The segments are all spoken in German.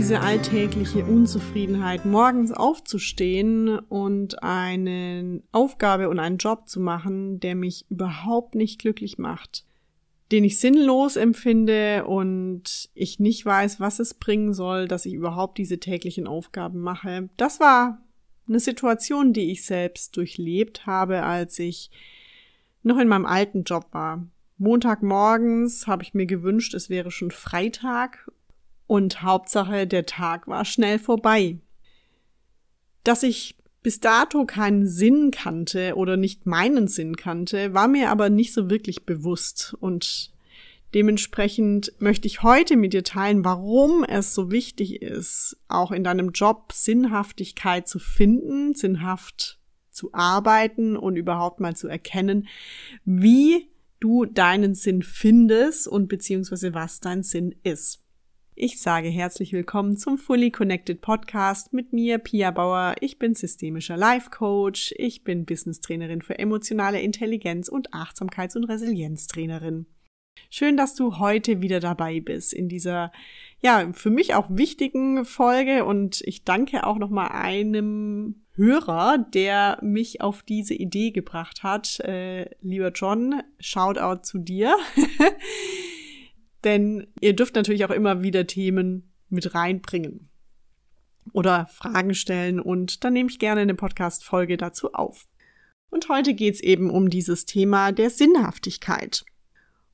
diese alltägliche Unzufriedenheit, morgens aufzustehen und eine Aufgabe und einen Job zu machen, der mich überhaupt nicht glücklich macht, den ich sinnlos empfinde und ich nicht weiß, was es bringen soll, dass ich überhaupt diese täglichen Aufgaben mache. Das war eine Situation, die ich selbst durchlebt habe, als ich noch in meinem alten Job war. Montagmorgens habe ich mir gewünscht, es wäre schon Freitag und Hauptsache der Tag war schnell vorbei. Dass ich bis dato keinen Sinn kannte oder nicht meinen Sinn kannte, war mir aber nicht so wirklich bewusst und dementsprechend möchte ich heute mit dir teilen, warum es so wichtig ist, auch in deinem Job Sinnhaftigkeit zu finden, sinnhaft zu arbeiten und überhaupt mal zu erkennen, wie du deinen Sinn findest und beziehungsweise was dein Sinn ist. Ich sage herzlich willkommen zum Fully Connected Podcast mit mir, Pia Bauer. Ich bin systemischer Life Coach, ich bin Business Trainerin für emotionale Intelligenz und Achtsamkeits- und Resilienztrainerin. Schön, dass du heute wieder dabei bist in dieser, ja, für mich auch wichtigen Folge und ich danke auch nochmal einem Hörer, der mich auf diese Idee gebracht hat. Äh, lieber John, Shoutout zu dir. Denn ihr dürft natürlich auch immer wieder Themen mit reinbringen oder Fragen stellen und dann nehme ich gerne eine Podcast-Folge dazu auf. Und heute geht's eben um dieses Thema der Sinnhaftigkeit.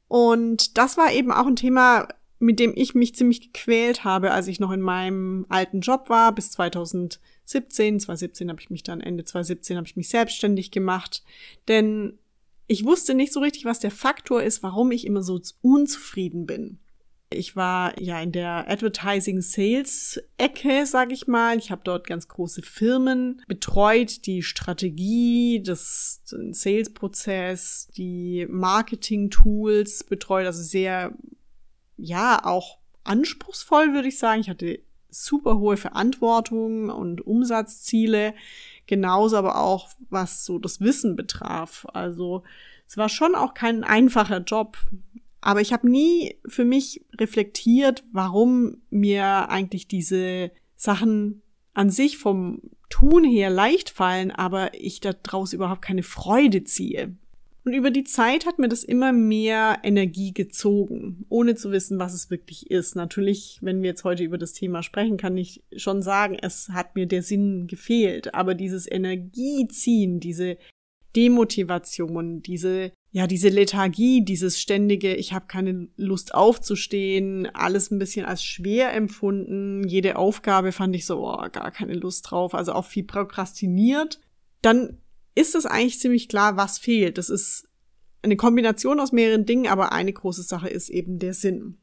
Und das war eben auch ein Thema, mit dem ich mich ziemlich gequält habe, als ich noch in meinem alten Job war, bis 2017. 2017 habe ich mich dann, Ende 2017 habe ich mich selbstständig gemacht. Denn ich wusste nicht so richtig, was der Faktor ist, warum ich immer so unzufrieden bin. Ich war ja in der Advertising Sales Ecke, sage ich mal. Ich habe dort ganz große Firmen betreut, die Strategie, das, den Sales Prozess, die Marketing Tools betreut, also sehr ja, auch anspruchsvoll würde ich sagen. Ich hatte super hohe Verantwortung und Umsatzziele. Genauso aber auch, was so das Wissen betraf. Also es war schon auch kein einfacher Job. Aber ich habe nie für mich reflektiert, warum mir eigentlich diese Sachen an sich vom Tun her leicht fallen, aber ich daraus überhaupt keine Freude ziehe. Und über die Zeit hat mir das immer mehr Energie gezogen, ohne zu wissen, was es wirklich ist. Natürlich, wenn wir jetzt heute über das Thema sprechen, kann ich schon sagen, es hat mir der Sinn gefehlt. Aber dieses Energieziehen, diese Demotivation, diese ja, diese Lethargie, dieses ständige, ich habe keine Lust aufzustehen, alles ein bisschen als schwer empfunden, jede Aufgabe fand ich so, oh, gar keine Lust drauf, also auch viel prokrastiniert. Dann ist es eigentlich ziemlich klar, was fehlt. Das ist eine Kombination aus mehreren Dingen, aber eine große Sache ist eben der Sinn.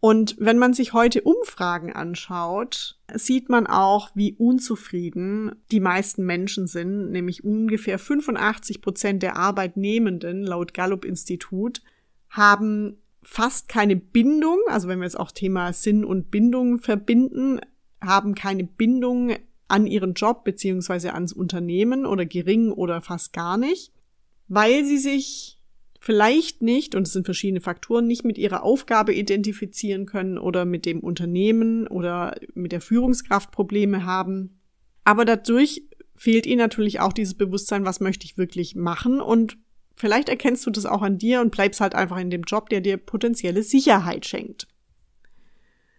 Und wenn man sich heute Umfragen anschaut, sieht man auch, wie unzufrieden die meisten Menschen sind, nämlich ungefähr 85 Prozent der Arbeitnehmenden laut Gallup-Institut haben fast keine Bindung, also wenn wir jetzt auch Thema Sinn und Bindung verbinden, haben keine Bindung an ihren Job beziehungsweise ans Unternehmen oder gering oder fast gar nicht, weil sie sich vielleicht nicht, und es sind verschiedene Faktoren, nicht mit ihrer Aufgabe identifizieren können oder mit dem Unternehmen oder mit der Führungskraft Probleme haben. Aber dadurch fehlt ihnen natürlich auch dieses Bewusstsein, was möchte ich wirklich machen und vielleicht erkennst du das auch an dir und bleibst halt einfach in dem Job, der dir potenzielle Sicherheit schenkt.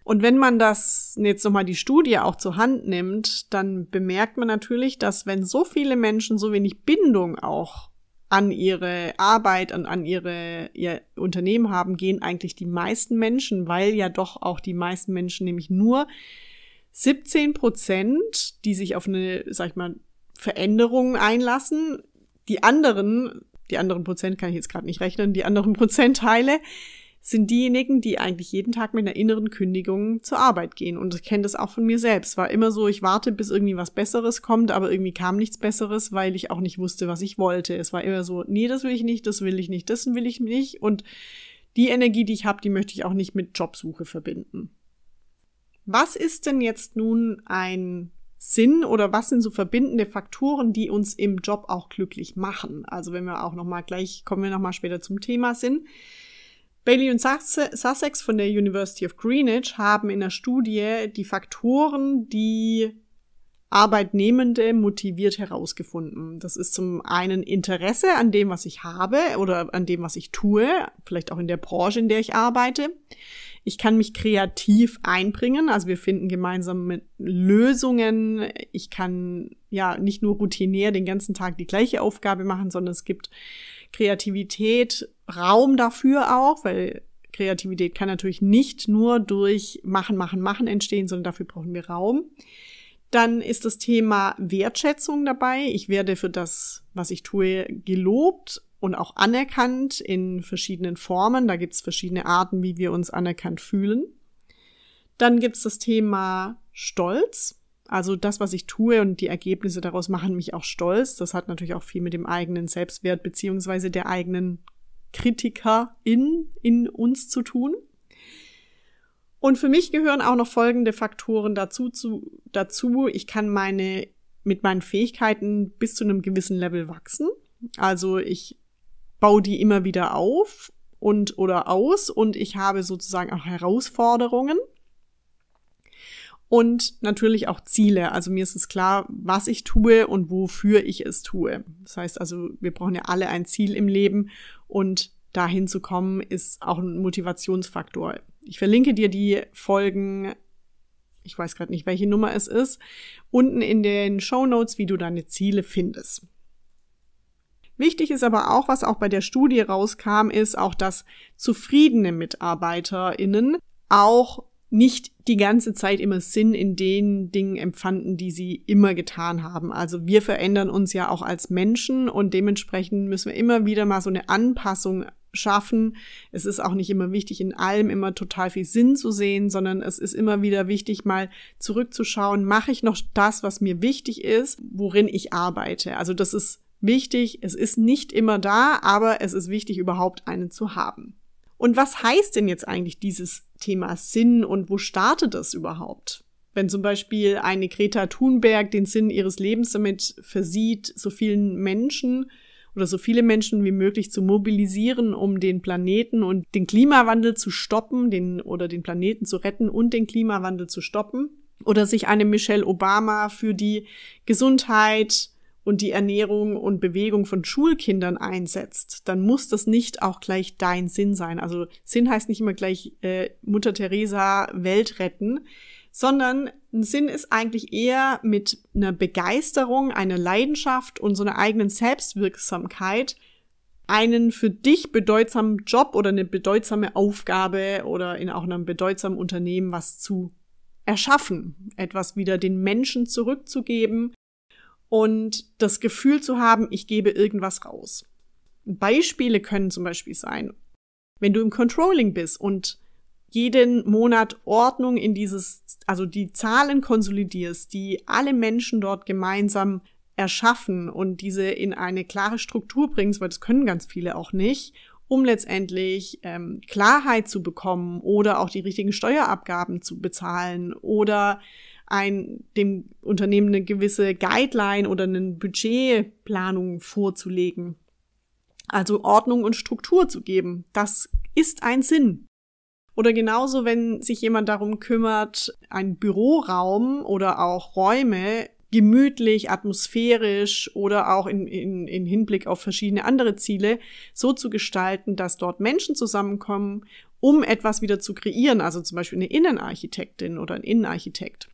Und wenn man das jetzt nochmal die Studie auch zur Hand nimmt, dann bemerkt man natürlich, dass wenn so viele Menschen so wenig Bindung auch an ihre Arbeit und an ihre, ihr Unternehmen haben, gehen eigentlich die meisten Menschen, weil ja doch auch die meisten Menschen nämlich nur 17 Prozent, die sich auf eine, sag ich mal, Veränderung einlassen, die anderen, die anderen Prozent kann ich jetzt gerade nicht rechnen, die anderen Prozentteile sind diejenigen, die eigentlich jeden Tag mit einer inneren Kündigung zur Arbeit gehen. Und ich kenne das auch von mir selbst. War immer so, ich warte, bis irgendwie was Besseres kommt, aber irgendwie kam nichts Besseres, weil ich auch nicht wusste, was ich wollte. Es war immer so, nee, das will ich nicht, das will ich nicht, das will ich nicht. Und die Energie, die ich habe, die möchte ich auch nicht mit Jobsuche verbinden. Was ist denn jetzt nun ein Sinn oder was sind so verbindende Faktoren, die uns im Job auch glücklich machen? Also wenn wir auch noch mal gleich kommen wir noch mal später zum Thema Sinn. Bailey und Sussex von der University of Greenwich haben in der Studie die Faktoren, die Arbeitnehmende motiviert herausgefunden. Das ist zum einen Interesse an dem, was ich habe oder an dem, was ich tue, vielleicht auch in der Branche, in der ich arbeite. Ich kann mich kreativ einbringen, also wir finden gemeinsam mit Lösungen. Ich kann ja nicht nur routinär den ganzen Tag die gleiche Aufgabe machen, sondern es gibt Kreativität, Raum dafür auch, weil Kreativität kann natürlich nicht nur durch Machen, Machen, Machen entstehen, sondern dafür brauchen wir Raum. Dann ist das Thema Wertschätzung dabei. Ich werde für das, was ich tue, gelobt und auch anerkannt in verschiedenen Formen. Da gibt es verschiedene Arten, wie wir uns anerkannt fühlen. Dann gibt es das Thema Stolz. Also das, was ich tue und die Ergebnisse daraus machen mich auch stolz. Das hat natürlich auch viel mit dem eigenen Selbstwert beziehungsweise der eigenen KritikerInnen in uns zu tun. Und für mich gehören auch noch folgende Faktoren dazu, zu, dazu. Ich kann meine, mit meinen Fähigkeiten bis zu einem gewissen Level wachsen. Also ich baue die immer wieder auf und oder aus und ich habe sozusagen auch Herausforderungen und natürlich auch Ziele. Also mir ist es klar, was ich tue und wofür ich es tue. Das heißt also, wir brauchen ja alle ein Ziel im Leben und dahin zu kommen, ist auch ein Motivationsfaktor. Ich verlinke dir die Folgen, ich weiß gerade nicht, welche Nummer es ist, unten in den Show Notes, wie du deine Ziele findest. Wichtig ist aber auch, was auch bei der Studie rauskam, ist auch, dass zufriedene MitarbeiterInnen auch nicht die ganze Zeit immer Sinn in den Dingen empfanden, die sie immer getan haben. Also wir verändern uns ja auch als Menschen und dementsprechend müssen wir immer wieder mal so eine Anpassung schaffen. Es ist auch nicht immer wichtig, in allem immer total viel Sinn zu sehen, sondern es ist immer wieder wichtig, mal zurückzuschauen, mache ich noch das, was mir wichtig ist, worin ich arbeite. Also das ist wichtig, es ist nicht immer da, aber es ist wichtig, überhaupt einen zu haben. Und was heißt denn jetzt eigentlich dieses Thema Sinn und wo startet das überhaupt? Wenn zum Beispiel eine Greta Thunberg den Sinn ihres Lebens damit versieht, so vielen Menschen oder so viele Menschen wie möglich zu mobilisieren, um den Planeten und den Klimawandel zu stoppen, den oder den Planeten zu retten und den Klimawandel zu stoppen, oder sich eine Michelle Obama für die Gesundheit, und die Ernährung und Bewegung von Schulkindern einsetzt, dann muss das nicht auch gleich dein Sinn sein. Also Sinn heißt nicht immer gleich äh, Mutter Teresa Welt retten, sondern ein Sinn ist eigentlich eher mit einer Begeisterung, einer Leidenschaft und so einer eigenen Selbstwirksamkeit einen für dich bedeutsamen Job oder eine bedeutsame Aufgabe oder in auch einem bedeutsamen Unternehmen was zu erschaffen, etwas wieder den Menschen zurückzugeben, und das Gefühl zu haben, ich gebe irgendwas raus. Beispiele können zum Beispiel sein, wenn du im Controlling bist und jeden Monat Ordnung in dieses, also die Zahlen konsolidierst, die alle Menschen dort gemeinsam erschaffen und diese in eine klare Struktur bringst, weil das können ganz viele auch nicht, um letztendlich ähm, Klarheit zu bekommen oder auch die richtigen Steuerabgaben zu bezahlen oder ein, dem Unternehmen eine gewisse Guideline oder eine Budgetplanung vorzulegen. Also Ordnung und Struktur zu geben. Das ist ein Sinn. Oder genauso, wenn sich jemand darum kümmert, einen Büroraum oder auch Räume gemütlich, atmosphärisch oder auch in, in, in Hinblick auf verschiedene andere Ziele so zu gestalten, dass dort Menschen zusammenkommen, um etwas wieder zu kreieren. Also zum Beispiel eine Innenarchitektin oder ein Innenarchitekt.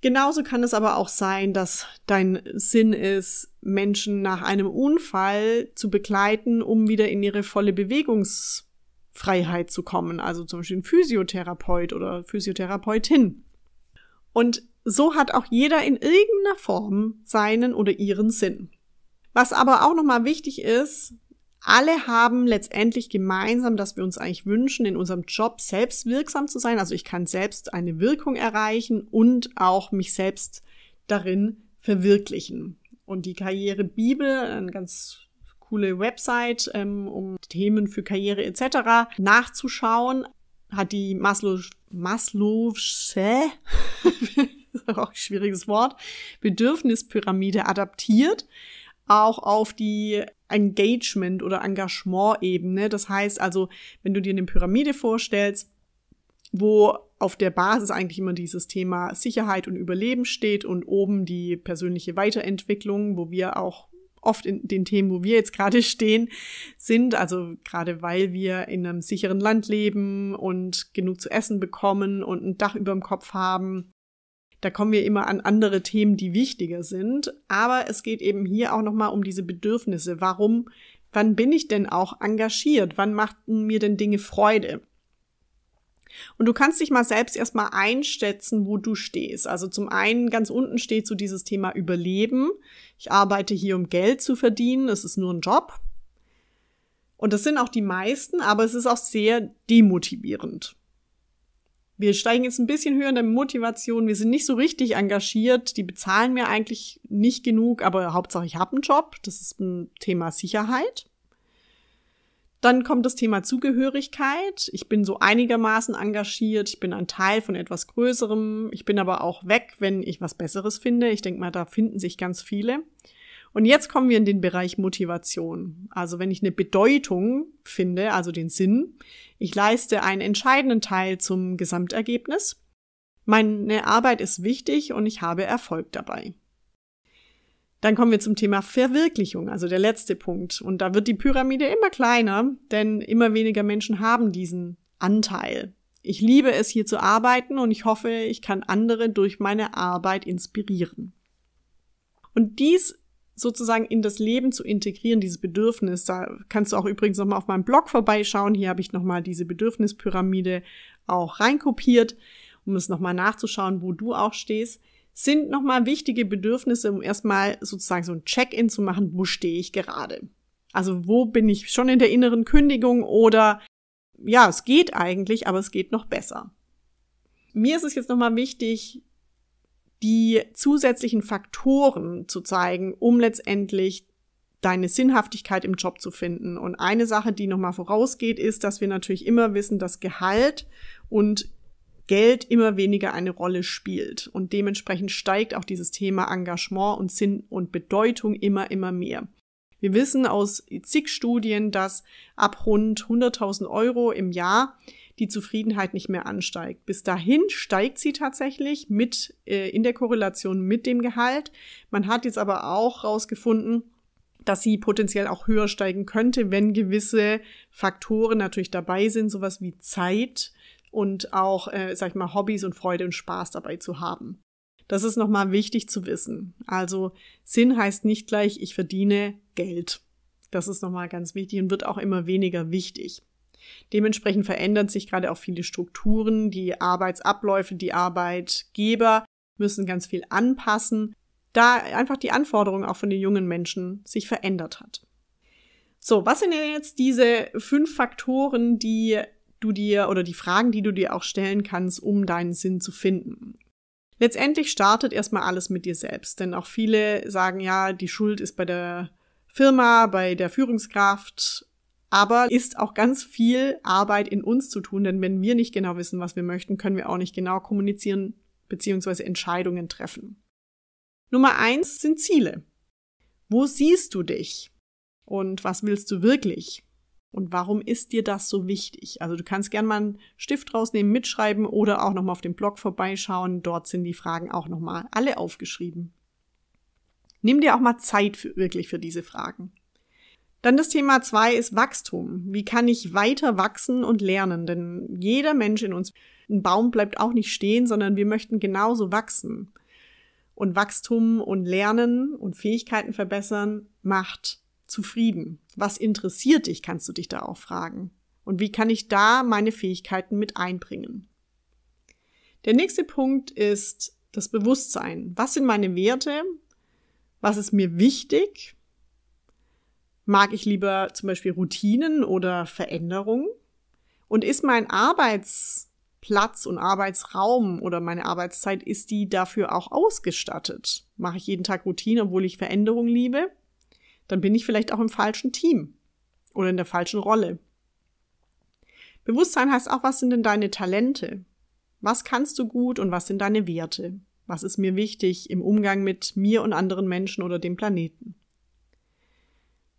Genauso kann es aber auch sein, dass dein Sinn ist, Menschen nach einem Unfall zu begleiten, um wieder in ihre volle Bewegungsfreiheit zu kommen. Also zum Beispiel ein Physiotherapeut oder Physiotherapeutin. Und so hat auch jeder in irgendeiner Form seinen oder ihren Sinn. Was aber auch nochmal wichtig ist, alle haben letztendlich gemeinsam, dass wir uns eigentlich wünschen, in unserem Job selbst wirksam zu sein. Also ich kann selbst eine Wirkung erreichen und auch mich selbst darin verwirklichen. Und die Karrierebibel, eine ganz coole Website, ähm, um Themen für Karriere etc. nachzuschauen, hat die Maslow, Maslow'sche, auch ein schwieriges Wort, Bedürfnispyramide adaptiert auch auf die Engagement- oder Engagement-Ebene. Das heißt also, wenn du dir eine Pyramide vorstellst, wo auf der Basis eigentlich immer dieses Thema Sicherheit und Überleben steht und oben die persönliche Weiterentwicklung, wo wir auch oft in den Themen, wo wir jetzt gerade stehen, sind. Also gerade weil wir in einem sicheren Land leben und genug zu essen bekommen und ein Dach über dem Kopf haben da kommen wir immer an andere Themen, die wichtiger sind. Aber es geht eben hier auch nochmal um diese Bedürfnisse. Warum, wann bin ich denn auch engagiert? Wann machten mir denn Dinge Freude? Und du kannst dich mal selbst erstmal einschätzen, wo du stehst. Also zum einen ganz unten steht so dieses Thema Überleben. Ich arbeite hier, um Geld zu verdienen. Es ist nur ein Job. Und das sind auch die meisten, aber es ist auch sehr demotivierend wir steigen jetzt ein bisschen höher in der Motivation, wir sind nicht so richtig engagiert, die bezahlen mir eigentlich nicht genug, aber Hauptsache ich habe einen Job, das ist ein Thema Sicherheit. Dann kommt das Thema Zugehörigkeit. Ich bin so einigermaßen engagiert, ich bin ein Teil von etwas Größerem, ich bin aber auch weg, wenn ich was Besseres finde. Ich denke mal, da finden sich ganz viele. Und jetzt kommen wir in den Bereich Motivation. Also wenn ich eine Bedeutung finde, also den Sinn, ich leiste einen entscheidenden Teil zum Gesamtergebnis. Meine Arbeit ist wichtig und ich habe Erfolg dabei. Dann kommen wir zum Thema Verwirklichung, also der letzte Punkt. Und da wird die Pyramide immer kleiner, denn immer weniger Menschen haben diesen Anteil. Ich liebe es, hier zu arbeiten und ich hoffe, ich kann andere durch meine Arbeit inspirieren. Und dies sozusagen in das Leben zu integrieren, dieses Bedürfnis. Da kannst du auch übrigens nochmal auf meinem Blog vorbeischauen. Hier habe ich nochmal diese Bedürfnispyramide auch reinkopiert, um es nochmal nachzuschauen, wo du auch stehst. Sind nochmal wichtige Bedürfnisse, um erstmal sozusagen so ein Check-in zu machen, wo stehe ich gerade. Also wo bin ich schon in der inneren Kündigung oder ja, es geht eigentlich, aber es geht noch besser. Mir ist es jetzt nochmal wichtig, die zusätzlichen Faktoren zu zeigen, um letztendlich deine Sinnhaftigkeit im Job zu finden. Und eine Sache, die nochmal vorausgeht, ist, dass wir natürlich immer wissen, dass Gehalt und Geld immer weniger eine Rolle spielt. Und dementsprechend steigt auch dieses Thema Engagement und Sinn und Bedeutung immer, immer mehr. Wir wissen aus zig Studien, dass ab rund 100.000 Euro im Jahr die Zufriedenheit nicht mehr ansteigt. Bis dahin steigt sie tatsächlich mit äh, in der Korrelation mit dem Gehalt. Man hat jetzt aber auch rausgefunden, dass sie potenziell auch höher steigen könnte, wenn gewisse Faktoren natürlich dabei sind, sowas wie Zeit und auch, äh, sag ich mal, Hobbys und Freude und Spaß dabei zu haben. Das ist nochmal wichtig zu wissen. Also Sinn heißt nicht gleich, ich verdiene Geld. Das ist nochmal ganz wichtig und wird auch immer weniger wichtig. Dementsprechend verändern sich gerade auch viele Strukturen, die Arbeitsabläufe, die Arbeitgeber müssen ganz viel anpassen, da einfach die Anforderung auch von den jungen Menschen sich verändert hat. So, was sind denn jetzt diese fünf Faktoren, die du dir oder die Fragen, die du dir auch stellen kannst, um deinen Sinn zu finden? Letztendlich startet erstmal alles mit dir selbst, denn auch viele sagen ja, die Schuld ist bei der Firma, bei der Führungskraft, aber ist auch ganz viel Arbeit in uns zu tun, denn wenn wir nicht genau wissen, was wir möchten, können wir auch nicht genau kommunizieren bzw. Entscheidungen treffen. Nummer eins sind Ziele. Wo siehst du dich? Und was willst du wirklich? Und warum ist dir das so wichtig? Also du kannst gern mal einen Stift rausnehmen, mitschreiben oder auch nochmal auf dem Blog vorbeischauen. Dort sind die Fragen auch nochmal alle aufgeschrieben. Nimm dir auch mal Zeit für, wirklich für diese Fragen. Dann das Thema zwei ist Wachstum. Wie kann ich weiter wachsen und lernen? Denn jeder Mensch in uns, ein Baum bleibt auch nicht stehen, sondern wir möchten genauso wachsen. Und Wachstum und Lernen und Fähigkeiten verbessern macht zufrieden. Was interessiert dich, kannst du dich da auch fragen. Und wie kann ich da meine Fähigkeiten mit einbringen? Der nächste Punkt ist das Bewusstsein. Was sind meine Werte? Was ist mir wichtig? Mag ich lieber zum Beispiel Routinen oder Veränderungen? Und ist mein Arbeitsplatz und Arbeitsraum oder meine Arbeitszeit, ist die dafür auch ausgestattet? Mache ich jeden Tag Routine, obwohl ich Veränderungen liebe? Dann bin ich vielleicht auch im falschen Team oder in der falschen Rolle. Bewusstsein heißt auch, was sind denn deine Talente? Was kannst du gut und was sind deine Werte? Was ist mir wichtig im Umgang mit mir und anderen Menschen oder dem Planeten?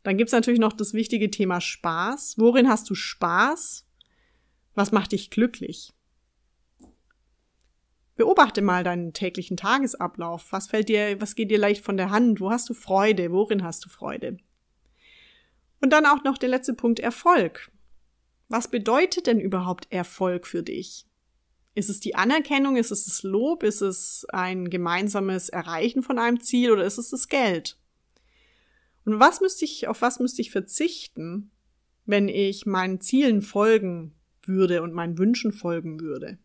Dann gibt's natürlich noch das wichtige Thema Spaß. Worin hast du Spaß? Was macht dich glücklich? Beobachte mal deinen täglichen Tagesablauf. Was fällt dir, was geht dir leicht von der Hand? Wo hast du Freude? Worin hast du Freude? Und dann auch noch der letzte Punkt Erfolg. Was bedeutet denn überhaupt Erfolg für dich? Ist es die Anerkennung? Ist es das Lob? Ist es ein gemeinsames Erreichen von einem Ziel oder ist es das Geld? Und was müsste ich, auf was müsste ich verzichten, wenn ich meinen Zielen folgen würde und meinen Wünschen folgen würde?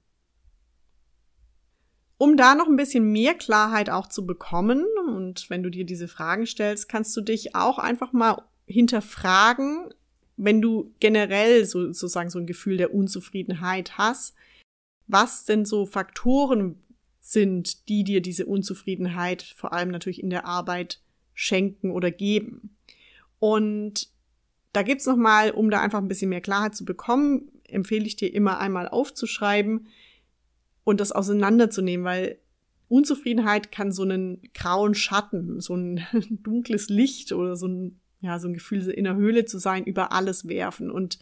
Um da noch ein bisschen mehr Klarheit auch zu bekommen, und wenn du dir diese Fragen stellst, kannst du dich auch einfach mal hinterfragen, wenn du generell sozusagen so ein Gefühl der Unzufriedenheit hast, was denn so Faktoren sind, die dir diese Unzufriedenheit vor allem natürlich in der Arbeit schenken oder geben. Und da gibt es nochmal, um da einfach ein bisschen mehr Klarheit zu bekommen, empfehle ich dir immer einmal aufzuschreiben und das auseinanderzunehmen, weil Unzufriedenheit kann so einen grauen Schatten, so ein dunkles Licht oder so ein, ja, so ein Gefühl in der Höhle zu sein, über alles werfen. Und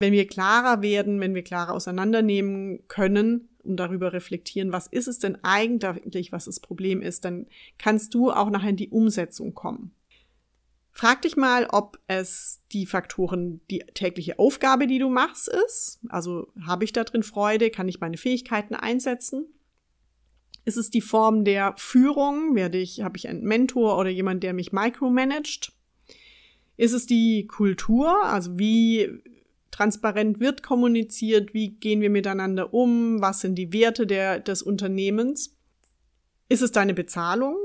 wenn wir klarer werden, wenn wir klarer auseinandernehmen können, und darüber reflektieren, was ist es denn eigentlich, was das Problem ist, dann kannst du auch nachher in die Umsetzung kommen. Frag dich mal, ob es die Faktoren, die tägliche Aufgabe, die du machst, ist. Also habe ich da drin Freude? Kann ich meine Fähigkeiten einsetzen? Ist es die Form der Führung? Werde ich, habe ich einen Mentor oder jemand, der mich micromanagt? Ist es die Kultur? Also wie transparent wird kommuniziert, wie gehen wir miteinander um, was sind die Werte der, des Unternehmens. Ist es deine Bezahlung?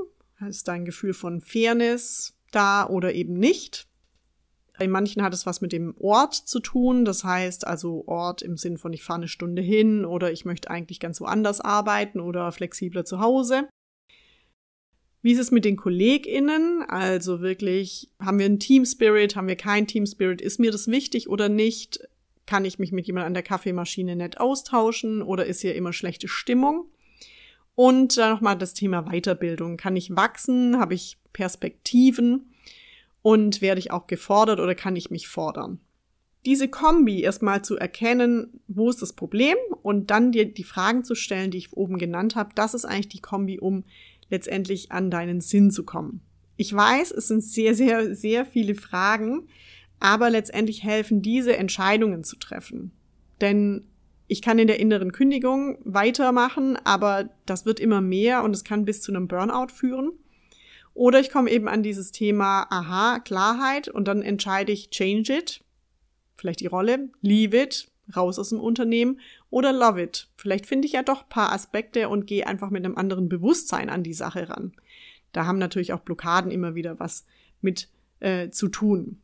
Ist dein Gefühl von Fairness da oder eben nicht? Bei manchen hat es was mit dem Ort zu tun, das heißt also Ort im Sinn von ich fahre eine Stunde hin oder ich möchte eigentlich ganz woanders arbeiten oder flexibler zu Hause. Wie ist es mit den KollegInnen? Also wirklich, haben wir einen Team Spirit? Haben wir keinen Team Spirit? Ist mir das wichtig oder nicht? Kann ich mich mit jemand an der Kaffeemaschine nett austauschen oder ist hier immer schlechte Stimmung? Und dann nochmal das Thema Weiterbildung. Kann ich wachsen? Habe ich Perspektiven? Und werde ich auch gefordert oder kann ich mich fordern? Diese Kombi erstmal zu erkennen, wo ist das Problem und dann dir die Fragen zu stellen, die ich oben genannt habe, das ist eigentlich die Kombi, um letztendlich an deinen Sinn zu kommen. Ich weiß, es sind sehr, sehr, sehr viele Fragen, aber letztendlich helfen diese Entscheidungen zu treffen. Denn ich kann in der inneren Kündigung weitermachen, aber das wird immer mehr und es kann bis zu einem Burnout führen. Oder ich komme eben an dieses Thema, aha, Klarheit und dann entscheide ich, change it, vielleicht die Rolle, leave it, raus aus dem Unternehmen oder love it. Vielleicht finde ich ja doch paar Aspekte und gehe einfach mit einem anderen Bewusstsein an die Sache ran. Da haben natürlich auch Blockaden immer wieder was mit äh, zu tun.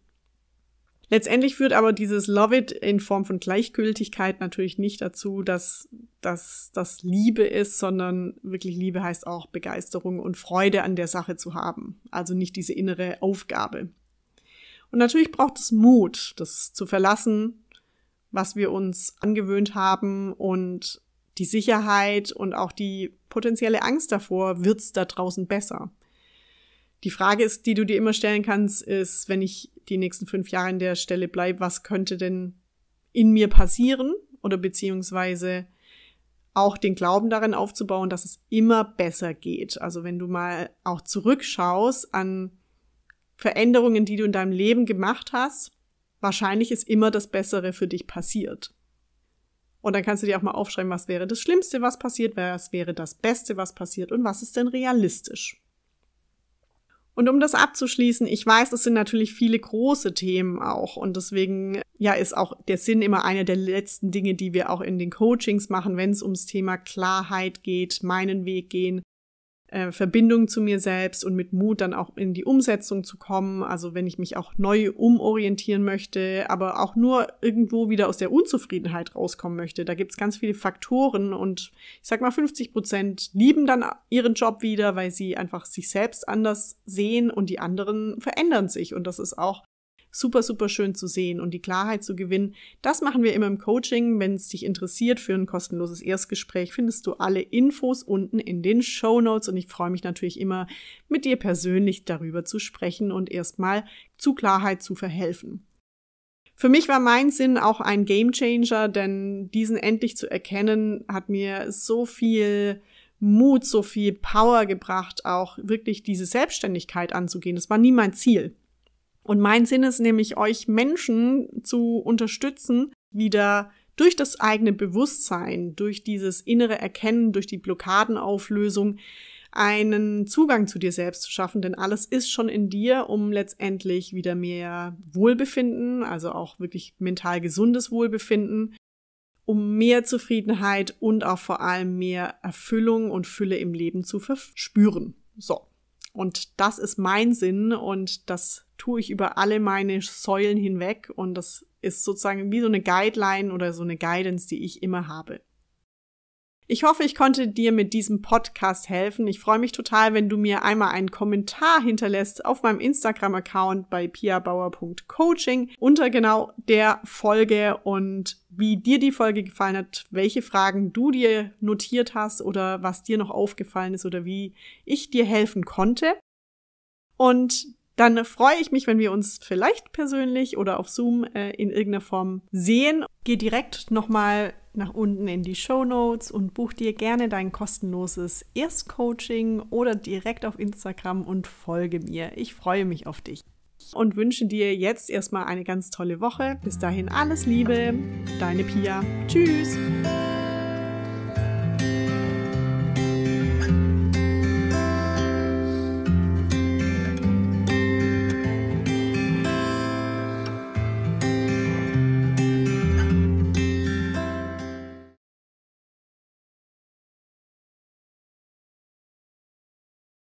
Letztendlich führt aber dieses Love It in Form von Gleichgültigkeit natürlich nicht dazu, dass, dass das Liebe ist, sondern wirklich Liebe heißt auch Begeisterung und Freude an der Sache zu haben. Also nicht diese innere Aufgabe. Und natürlich braucht es Mut, das zu verlassen, was wir uns angewöhnt haben und die Sicherheit und auch die potenzielle Angst davor, wird es da draußen besser? Die Frage ist, die du dir immer stellen kannst, ist, wenn ich die nächsten fünf Jahre an der Stelle bleibe, was könnte denn in mir passieren? Oder beziehungsweise auch den Glauben darin aufzubauen, dass es immer besser geht. Also wenn du mal auch zurückschaust an Veränderungen, die du in deinem Leben gemacht hast, wahrscheinlich ist immer das Bessere für dich passiert. Und dann kannst du dir auch mal aufschreiben, was wäre das Schlimmste, was passiert, was wäre das Beste, was passiert und was ist denn realistisch. Und um das abzuschließen, ich weiß, es sind natürlich viele große Themen auch und deswegen ja ist auch der Sinn immer eine der letzten Dinge, die wir auch in den Coachings machen, wenn es ums Thema Klarheit geht, meinen Weg gehen, äh, Verbindung zu mir selbst und mit Mut dann auch in die Umsetzung zu kommen. Also wenn ich mich auch neu umorientieren möchte, aber auch nur irgendwo wieder aus der Unzufriedenheit rauskommen möchte. Da gibt's ganz viele Faktoren und ich sag mal, 50 Prozent lieben dann ihren Job wieder, weil sie einfach sich selbst anders sehen und die anderen verändern sich. Und das ist auch super, super schön zu sehen und die Klarheit zu gewinnen. Das machen wir immer im Coaching. Wenn es dich interessiert für ein kostenloses Erstgespräch, findest du alle Infos unten in den Show Notes und ich freue mich natürlich immer, mit dir persönlich darüber zu sprechen und erstmal zu Klarheit zu verhelfen. Für mich war mein Sinn auch ein Gamechanger, denn diesen endlich zu erkennen, hat mir so viel Mut, so viel Power gebracht, auch wirklich diese Selbstständigkeit anzugehen. Das war nie mein Ziel. Und mein Sinn ist nämlich, euch Menschen zu unterstützen, wieder durch das eigene Bewusstsein, durch dieses innere Erkennen, durch die Blockadenauflösung einen Zugang zu dir selbst zu schaffen, denn alles ist schon in dir, um letztendlich wieder mehr Wohlbefinden, also auch wirklich mental gesundes Wohlbefinden, um mehr Zufriedenheit und auch vor allem mehr Erfüllung und Fülle im Leben zu verspüren. So. Und das ist mein Sinn und das tue ich über alle meine Säulen hinweg und das ist sozusagen wie so eine Guideline oder so eine Guidance, die ich immer habe. Ich hoffe, ich konnte dir mit diesem Podcast helfen. Ich freue mich total, wenn du mir einmal einen Kommentar hinterlässt auf meinem Instagram-Account bei piabauer.coaching unter genau der Folge und wie dir die Folge gefallen hat, welche Fragen du dir notiert hast oder was dir noch aufgefallen ist oder wie ich dir helfen konnte. Und dann freue ich mich, wenn wir uns vielleicht persönlich oder auf Zoom äh, in irgendeiner Form sehen. Geh direkt nochmal nach unten in die Show Notes und buch dir gerne dein kostenloses Erstcoaching oder direkt auf Instagram und folge mir. Ich freue mich auf dich und wünsche dir jetzt erstmal eine ganz tolle Woche. Bis dahin alles Liebe, deine Pia. Tschüss.